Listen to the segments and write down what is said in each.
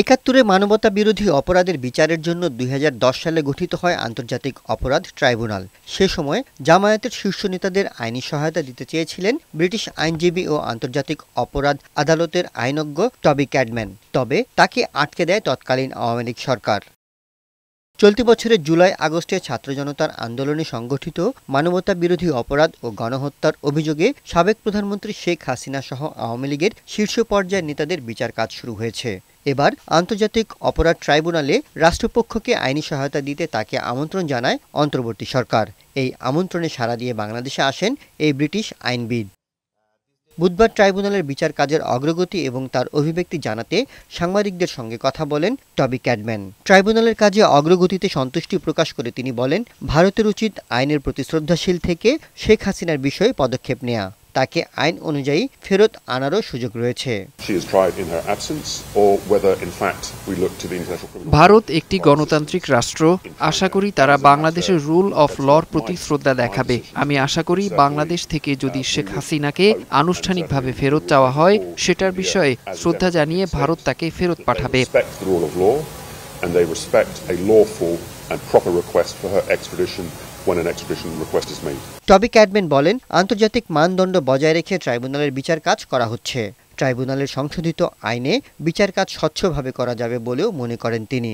একাত্তরে মানবতা বিরোধী অপরাধের বিচারের জন্য দুই সালে গঠিত হয় আন্তর্জাতিক অপরাধ ট্রাইব্যুনাল সে সময় জামায়াতের শীর্ষ নেতাদের আইনি সহায়তা দিতে চেয়েছিলেন ব্রিটিশ আইনজীবী ও আন্তর্জাতিক অপরাধ আদালতের আইনজ্ঞ টবি ক্যাডম্যান তবে তাকে আটকে দেয় তৎকালীন আওয়ামী লীগ সরকার চলতি বছরের জুলাই আগস্টে ছাত্র জনতার আন্দোলনে সংগঠিত মানবতা বিরোধী অপরাধ ও গণহত্যার অভিযোগে সাবেক প্রধানমন্ত্রী শেখ হাসিনা সহ আওয়ামী লীগের শীর্ষ পর্যায়ের নেতাদের বিচার কাজ শুরু হয়েছে এবার আন্তর্জাতিক অপরাধ ট্রাইব্যুনালে রাষ্ট্রপক্ষকে আইনি সহায়তা দিতে তাকে আমন্ত্রণ জানায় অন্তর্বর্তী সরকার এই আমন্ত্রণে সাড়া দিয়ে বাংলাদেশে আসেন এই ব্রিটিশ আইনবিদ বুধবার ট্রাইব্যুনালের বিচার কাজের অগ্রগতি এবং তার অভিব্যক্তি জানাতে সাংবাদিকদের সঙ্গে কথা বলেন টবি ক্যাডম্যান ট্রাইব্যুনালের কাজে অগ্রগতিতে সন্তুষ্টি প্রকাশ করে তিনি বলেন ভারতের উচিত আইনের প্রতি শ্রদ্ধাশীল থেকে শেখ হাসিনার বিষয়ে পদক্ষেপ নেয়া তাকে আইন অনুযায়ী ফেরত আনারও সুযোগ রয়েছে ভারত একটি গণতান্ত্রিক রাষ্ট্র আশা করি তারা বাংলাদেশের রুল অফ লর প্রতি শ্রদ্ধা দেখাবে আমি আশা করি বাংলাদেশ থেকে যদি শেখ হাসিনাকে আনুষ্ঠানিকভাবে ফেরত চাওয়া হয় সেটার বিষয়ে শ্রদ্ধা জানিয়ে ভারত তাকে ফেরত পাঠাবে and they respect a lawful and proper request for her extradition when an extradition request is made. বলেন আন্তর্জাতিক মানদণ্ড বজায় রেখে ট্রাইব্যুনালের বিচার কাজ করা হচ্ছে ট্রাইব্যুনালের সংশোধিত আইনে বিচার কাজ স্বচ্ছভাবে করা যাবে বলেও মনে করেন তিনি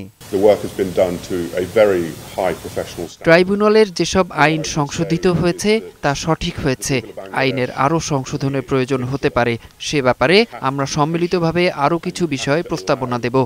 ট্রাইব্যুনালের যেসব আইন সংশোধিত হয়েছে তা সঠিক হয়েছে আইনের আরও সংশোধনের প্রয়োজন হতে পারে সে ব্যাপারে আমরা সম্মিলিতভাবে আরও কিছু বিষয় প্রস্তাবনা দেব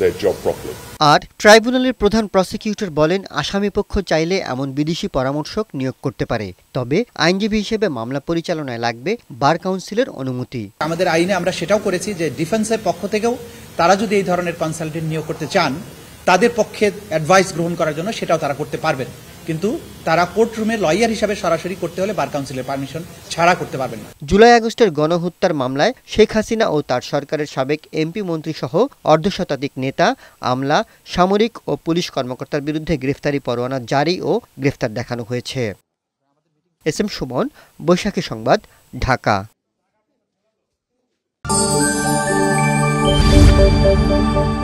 their job properly. আর ট্রাইব্যুনালের প্রধান প্রসিকিউটর বলেন আসামিপক্ষ চাইলে এমন বিদেশি পরামর্শক নিয়োগ করতে পারে তবে আইনজীবী হিসেবে মামলা পরিচালনায় লাগবে বার কাউন্সিলের অনুমতি আমাদের আইনে আমরা সেটাও করেছি যে ডিফেন্সের পক্ষ থেকেও তারা যদি এই ধরনের কনসালটেন্ট নিয়োগ করতে চান তাদের পক্ষে অ্যাডভাইস গ্রহণ করার জন্য সেটাও তারা করতে পারবেন কিন্তু তারা কোর্টরুমে লয়ার হিসাবে সরাসরি করতে হলে বার কাউন্সিলের পারমিশন ছাড়া করতে পারবেন না জুলাই আগস্টের গণহত্যার মামলায় শেখ হাসিনা ও তার সরকারের সাবেক এমপি মন্ত্রী সহ অর্ধশতাধিক নেতা আমলা সামরিক ও পুলিশ কর্মকর্তার বিরুদ্ধে গ্রেফতারি পরোয়ানা জারি ও গ্রেফতার দেখানো হয়েছে এস এম সুমন বৈশাখী সংবাদ ঢাকা Thank you.